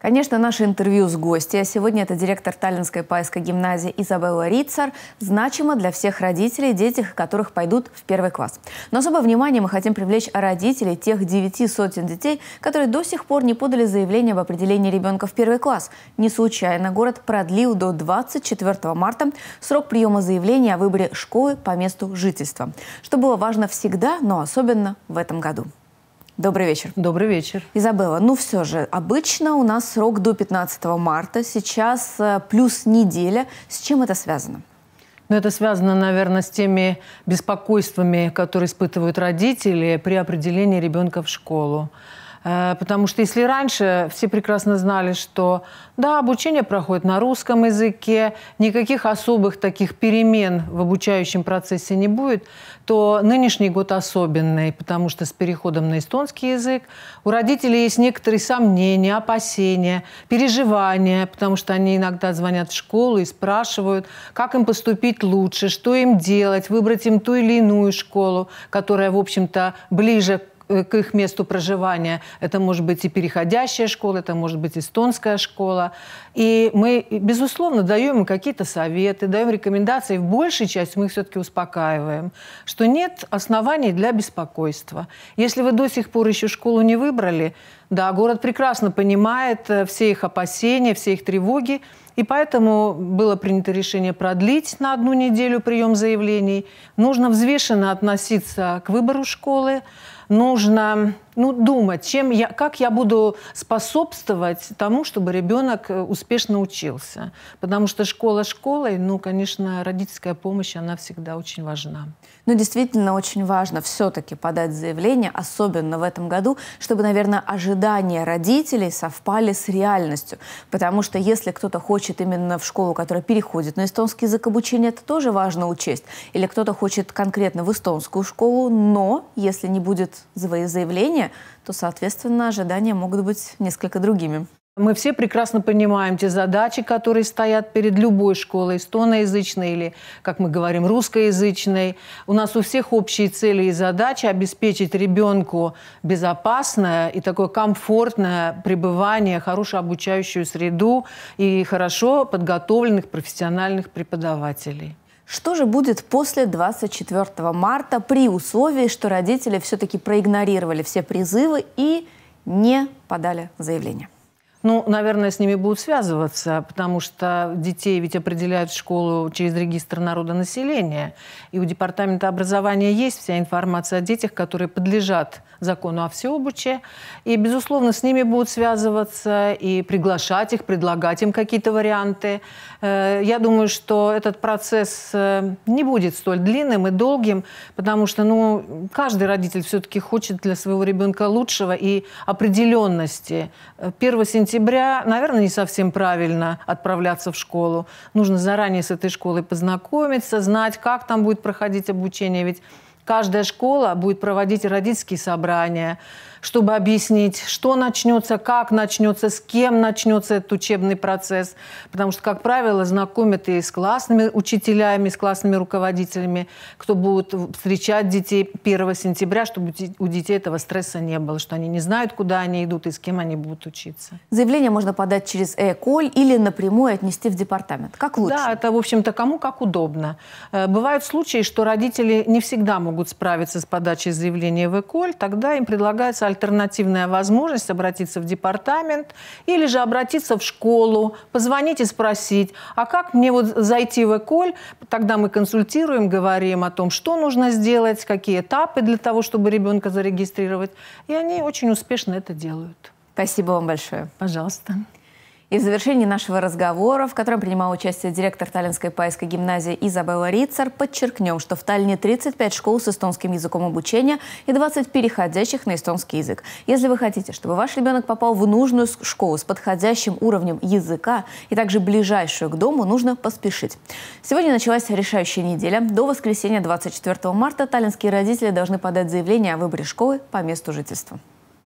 Конечно, наше интервью с гостью, а сегодня это директор Таллинской пайской гимназии Изабелла Рицар, значимо для всех родителей, детей, которых пойдут в первый класс. Но особое внимание мы хотим привлечь родителей тех девяти сотен детей, которые до сих пор не подали заявление об определении ребенка в первый класс. Не случайно город продлил до 24 марта срок приема заявления о выборе школы по месту жительства, что было важно всегда, но особенно в этом году. Добрый вечер. Добрый вечер. Изабелла, ну все же, обычно у нас срок до 15 марта, сейчас э, плюс неделя. С чем это связано? Но ну, это связано, наверное, с теми беспокойствами, которые испытывают родители при определении ребенка в школу. Э, потому что если раньше все прекрасно знали, что да, обучение проходит на русском языке, никаких особых таких перемен в обучающем процессе не будет, то нынешний год особенный, потому что с переходом на эстонский язык у родителей есть некоторые сомнения, опасения, переживания, потому что они иногда звонят в школу и спрашивают, как им поступить лучше, что им делать, выбрать им ту или иную школу, которая, в общем-то, ближе к Э, к их месту проживания. Это может быть и переходящая школа, это может быть эстонская школа. И мы, безусловно, даем им какие-то советы, даем рекомендации. В большей части мы их все-таки успокаиваем, что нет оснований для беспокойства. Если вы до сих пор еще школу не выбрали, да, город прекрасно понимает э, все их опасения, все их тревоги. И поэтому было принято решение продлить на одну неделю прием заявлений. Нужно взвешенно относиться к выбору школы. Нужно ну, думать, чем я, как я буду способствовать тому, чтобы ребенок э, успешно учился. Потому что школа школой, ну, конечно, родительская помощь, она всегда очень важна. Ну, действительно, очень важно все-таки подать заявление, особенно в этом году, чтобы, наверное, ожидания родителей совпали с реальностью. Потому что если кто-то хочет именно в школу, которая переходит на эстонский язык обучения, это тоже важно учесть. Или кто-то хочет конкретно в эстонскую школу, но если не будет заявления, то, соответственно, ожидания могут быть несколько другими. Мы все прекрасно понимаем те задачи, которые стоят перед любой школой, эстоноязычной или, как мы говорим, русскоязычной. У нас у всех общие цели и задачи обеспечить ребенку безопасное и такое комфортное пребывание, хорошую обучающую среду и хорошо подготовленных профессиональных преподавателей. Что же будет после 24 марта при условии, что родители все-таки проигнорировали все призывы и не подали заявление? Ну, наверное, с ними будут связываться, потому что детей ведь определяют в школу через регистр народонаселения. И у Департамента образования есть вся информация о детях, которые подлежат закону о всеобуче. И, безусловно, с ними будут связываться и приглашать их, предлагать им какие-то варианты. Э, я думаю, что этот процесс э, не будет столь длинным и долгим, потому что ну, каждый родитель все-таки хочет для своего ребенка лучшего и определенности. 1 э, сентября сентября, наверное, не совсем правильно отправляться в школу. Нужно заранее с этой школой познакомиться, знать, как там будет проходить обучение. Ведь Каждая школа будет проводить родительские собрания, чтобы объяснить, что начнется, как начнется, с кем начнется этот учебный процесс. Потому что, как правило, знакомят и с классными учителями, и с классными руководителями, кто будет встречать детей 1 сентября, чтобы у детей этого стресса не было, что они не знают, куда они идут и с кем они будут учиться. Заявление можно подать через ЭКОЛЬ или напрямую отнести в департамент. Как лучше? Да, это, в общем-то, кому как удобно. Э, бывают случаи, что родители не всегда могут могут справиться с подачей заявления в ЭКОЛЬ, тогда им предлагается альтернативная возможность обратиться в департамент или же обратиться в школу, позвонить и спросить, а как мне вот зайти в ЭКОЛЬ? Тогда мы консультируем, говорим о том, что нужно сделать, какие этапы для того, чтобы ребенка зарегистрировать. И они очень успешно это делают. Спасибо вам большое. Пожалуйста. И в завершении нашего разговора, в котором принимал участие директор Таллинской пайской гимназии Изабелла Рицар, подчеркнем, что в Таллине 35 школ с эстонским языком обучения и 20 переходящих на эстонский язык. Если вы хотите, чтобы ваш ребенок попал в нужную школу с подходящим уровнем языка и также ближайшую к дому, нужно поспешить. Сегодня началась решающая неделя. До воскресенья 24 марта таллинские родители должны подать заявление о выборе школы по месту жительства.